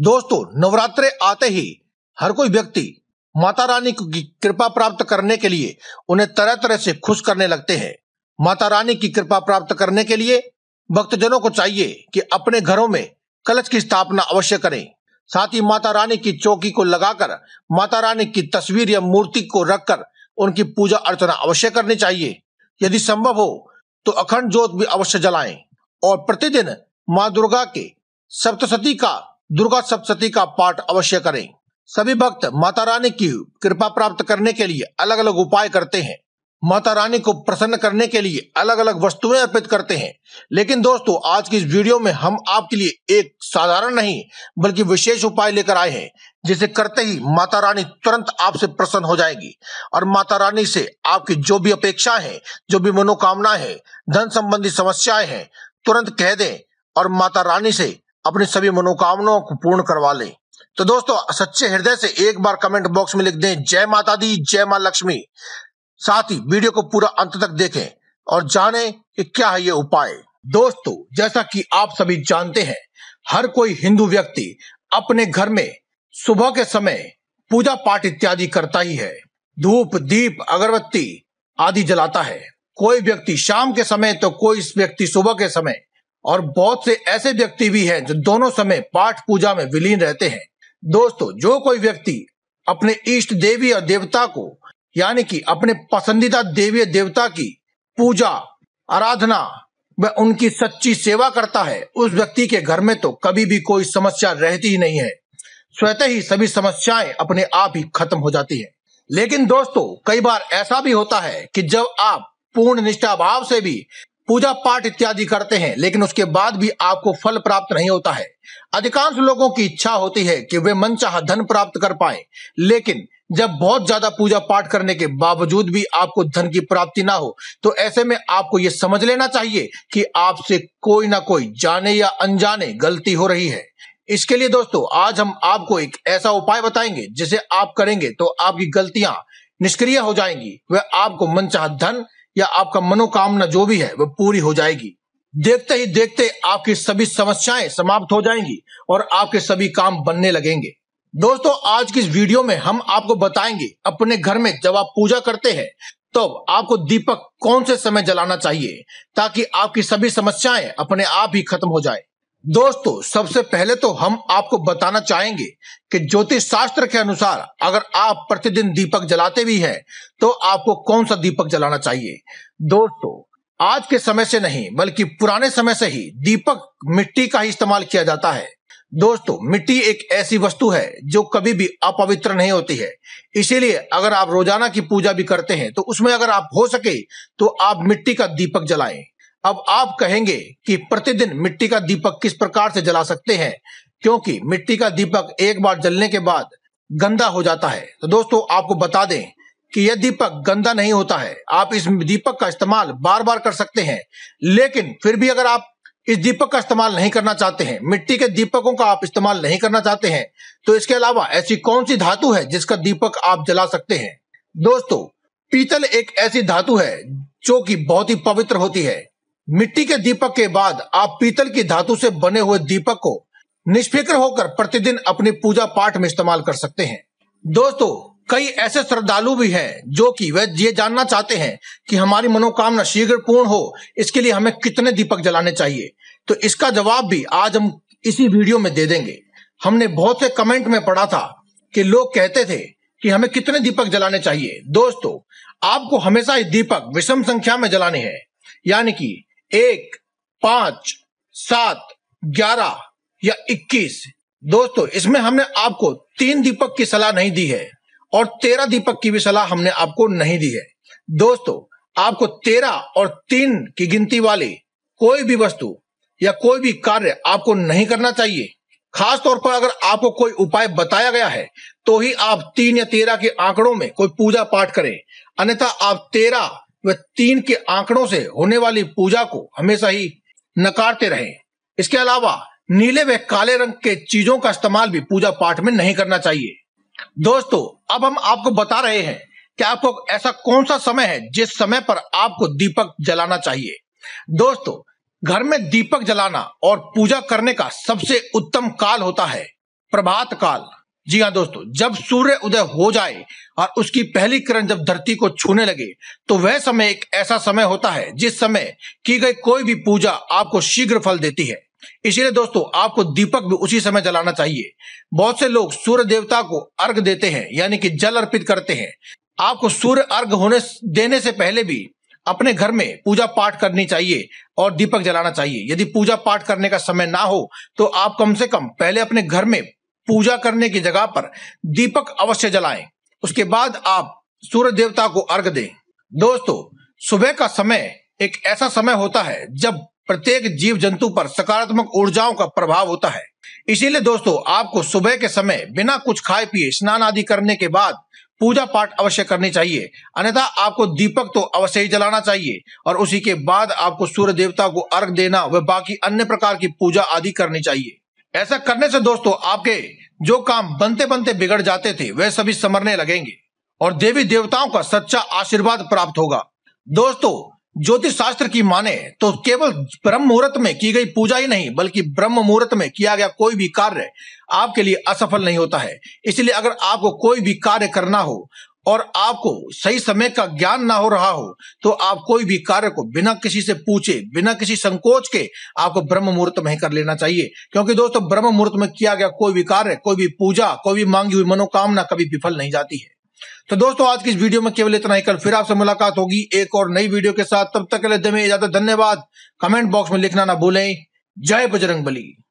दोस्तों नवरात्रे आते ही हर कोई व्यक्ति माता रानी की कृपा प्राप्त करने के लिए उन्हें तरह तरह से खुश करने लगते हैं माता रानी की कृपा प्राप्त करने के लिए भक्तजनों को चाहिए कि अपने घरों में कलश की स्थापना अवश्य करें साथ ही माता रानी की चौकी को लगाकर माता रानी की तस्वीर या मूर्ति को रखकर उनकी पूजा अर्चना अवश्य करनी चाहिए यदि संभव हो तो अखंड जोत भी अवश्य जलाएं और प्रतिदिन माँ दुर्गा के सप्तशती का दुर्गा सप्तती का पाठ अवश्य करें सभी भक्त माता रानी की कृपा प्राप्त करने के लिए अलग अलग उपाय करते हैं माता रानी को प्रसन्न करने के लिए अलग अलग वस्तुएं अर्पित करते हैं लेकिन दोस्तों आज की इस वीडियो में हम आपके लिए एक साधारण नहीं बल्कि विशेष उपाय लेकर आए हैं जिसे करते ही माता रानी तुरंत आपसे प्रसन्न हो जाएगी और माता रानी से आपकी जो भी अपेक्षा है जो भी मनोकामना है धन संबंधी समस्याएं हैं तुरंत कह दें और माता रानी से अपनी सभी मनोकामनाओं को पूर्ण करवा ले तो दोस्तों सच्चे हृदय से एक बार कमेंट बॉक्स में लिख दें जय माता दी जय माँ लक्ष्मी साथ ही वीडियो को पूरा अंत तक देखें और जानें कि क्या है ये उपाय दोस्तों जैसा कि आप सभी जानते हैं हर कोई हिंदू व्यक्ति अपने घर में सुबह के समय पूजा पाठ इत्यादि करता ही है धूप दीप अगरबत्ती आदि जलाता है कोई व्यक्ति शाम के समय तो कोई व्यक्ति सुबह के समय और बहुत से ऐसे व्यक्ति भी हैं जो दोनों समय पाठ पूजा में विलीन रहते हैं दोस्तों जो कोई व्यक्ति अपने इष्ट देवी और देवता को यानी कि अपने पसंदीदा देवी देवता की पूजा आराधना व उनकी सच्ची सेवा करता है उस व्यक्ति के घर में तो कभी भी कोई समस्या रहती ही नहीं है स्वतः ही सभी समस्याएं अपने आप ही खत्म हो जाती है लेकिन दोस्तों कई बार ऐसा भी होता है कि जब आप पूर्ण निष्ठा भाव से भी पूजा पाठ इत्यादि करते हैं लेकिन उसके बाद भी आपको फल प्राप्त नहीं होता है अधिकांश लोगों की इच्छा होती है कि वे मनचाह धन प्राप्त कर पाए लेकिन जब बहुत ज्यादा पूजा पाठ करने के बावजूद भी आपको धन की प्राप्ति ना हो तो ऐसे में आपको ये समझ लेना चाहिए कि आपसे कोई ना कोई जाने या अनजाने गलती हो रही है इसके लिए दोस्तों आज हम आपको एक ऐसा उपाय बताएंगे जिसे आप करेंगे तो आपकी गलतियां निष्क्रिय हो जाएंगी वह आपको मनचाह धन या आपका मनोकामना जो भी है वह पूरी हो जाएगी देखते ही देखते आपकी सभी समस्याएं समाप्त हो जाएंगी और आपके सभी काम बनने लगेंगे दोस्तों आज की इस वीडियो में हम आपको बताएंगे अपने घर में जब आप पूजा करते हैं तो आपको दीपक कौन से समय जलाना चाहिए ताकि आपकी सभी समस्याएं अपने आप ही खत्म हो जाए दोस्तों सबसे पहले तो हम आपको बताना चाहेंगे कि ज्योतिष शास्त्र के अनुसार अगर आप प्रतिदिन दीपक जलाते भी हैं तो आपको कौन सा दीपक जलाना चाहिए दोस्तों आज के समय से नहीं बल्कि पुराने समय से ही दीपक मिट्टी का ही इस्तेमाल किया जाता है दोस्तों मिट्टी एक ऐसी वस्तु है जो कभी भी अपवित्र नहीं होती है इसीलिए अगर आप रोजाना की पूजा भी करते हैं तो उसमें अगर आप हो सके तो आप मिट्टी का दीपक जलाएं अब आप कहेंगे कि प्रतिदिन मिट्टी का दीपक किस प्रकार से जला सकते हैं क्योंकि मिट्टी का दीपक एक बार जलने के बाद गंदा हो जाता है तो दोस्तों आपको बता दें कि यह दीपक गंदा नहीं होता है आप इस दीपक का इस्तेमाल बार बार कर सकते हैं लेकिन फिर भी अगर आप इस दीपक का इस्तेमाल नहीं करना चाहते हैं मिट्टी के दीपकों का आप इस्तेमाल नहीं करना चाहते हैं तो इसके अलावा ऐसी कौन सी धातु है जिसका दीपक आप जला सकते हैं दोस्तों पीतल एक ऐसी धातु है जो कि बहुत ही पवित्र होती है मिट्टी के दीपक के बाद आप पीतल की धातु से बने हुए दीपक को निष्फिक्र होकर प्रतिदिन अपनी पूजा पाठ में इस्तेमाल कर सकते हैं दोस्तों कई ऐसे श्रद्धालु भी हैं जो कि वे ये जानना चाहते हैं कि हमारी मनोकामना शीघ्र पूर्ण हो इसके लिए हमें कितने दीपक जलाने चाहिए तो इसका जवाब भी आज हम इसी वीडियो में दे देंगे हमने बहुत से कमेंट में पढ़ा था कि लोग कहते थे कि हमें कितने दीपक जलाने चाहिए दोस्तों आपको हमेशा ये दीपक विषम संख्या में जलाने हैं यानी कि एक पांच सात ग्यारह या इक्कीस दोस्तों इसमें हमने आपको तीन दीपक की सलाह नहीं दी है और तेरह दीपक की भी सलाह हमने आपको नहीं दी है दोस्तों आपको तेरह और तीन की गिनती वाली कोई भी वस्तु या कोई भी कार्य आपको नहीं करना चाहिए खास तौर पर अगर आपको कोई उपाय बताया गया है तो ही आप तीन या तेरह के आंकड़ों में कोई पूजा पाठ करें अन्यथा आप तेरह व तीन के आंकड़ों से होने वाली पूजा को हमेशा ही नकारते रहे इसके अलावा नीले व काले रंग के चीजों का इस्तेमाल भी पूजा पाठ में नहीं करना चाहिए दोस्तों अब हम आपको बता रहे हैं कि आपको ऐसा कौन सा समय है जिस समय पर आपको दीपक जलाना चाहिए दोस्तों घर में दीपक जलाना और पूजा करने का सबसे उत्तम काल होता है प्रभात काल जी हाँ दोस्तों जब सूर्य उदय हो जाए और उसकी पहली किरण जब धरती को छूने लगे तो वह समय एक ऐसा समय होता है जिस समय की गई कोई भी पूजा आपको शीघ्र फल देती है इसीलिए दोस्तों आपको दीपक भी उसी समय जलाना चाहिए बहुत से लोग सूर्य देवता को अर्घ देते हैं यानी कि जल अर्पित करते हैं आपको सूर्य अर्घ होने देने से पहले भी अपने घर में पूजा पाठ करनी चाहिए और दीपक जलाना चाहिए यदि पूजा पाठ करने का समय ना हो तो आप कम से कम पहले अपने घर में पूजा करने की जगह पर दीपक अवश्य जलाएं उसके बाद आप सूर्य देवता को अर्घ दें दोस्तों सुबह का समय एक ऐसा समय होता है जब प्रत्येक जीव जंतु पर सकारात्मक ऊर्जाओं का प्रभाव होता है इसीलिए दोस्तों आपको सुबह के समय बिना कुछ खाए पिए स्नान आदि करने के बाद पूजा पाठ अवश्य करनी चाहिए अन्यथा आपको दीपक तो अवश्य ही जलाना चाहिए और उसी के बाद आपको सूर्य देवता को अर्घ देना व बाकी अन्य प्रकार की पूजा आदि करनी चाहिए ऐसा करने से दोस्तों आपके जो काम बनते बनते बिगड़ जाते थे वे सभी समरने लगेंगे और देवी देवताओं का सच्चा आशीर्वाद प्राप्त होगा दोस्तों ज्योतिष शास्त्र की माने तो केवल ब्रह्म मुहूर्त में की गई पूजा ही नहीं बल्कि ब्रह्म मुहूर्त में किया गया कोई भी कार्य आपके लिए असफल नहीं होता है इसलिए अगर आपको कोई भी कार्य करना हो और आपको सही समय का ज्ञान ना हो रहा हो तो आप कोई भी कार्य को बिना किसी से पूछे बिना किसी संकोच के आपको ब्रह्म मुहूर्त में कर लेना चाहिए क्योंकि दोस्तों ब्रह्म मुहूर्त में किया गया कोई भी कार्य कोई भी पूजा कोई भी मांगी हुई मनोकामना कभी विफल नहीं जाती है तो दोस्तों आज की इस वीडियो में केवल इतना ही कल फिर आपसे मुलाकात होगी एक और नई वीडियो के साथ तब तक के लिए इजाजत धन्यवाद कमेंट बॉक्स में लिखना ना भूलें जय बजरंग बली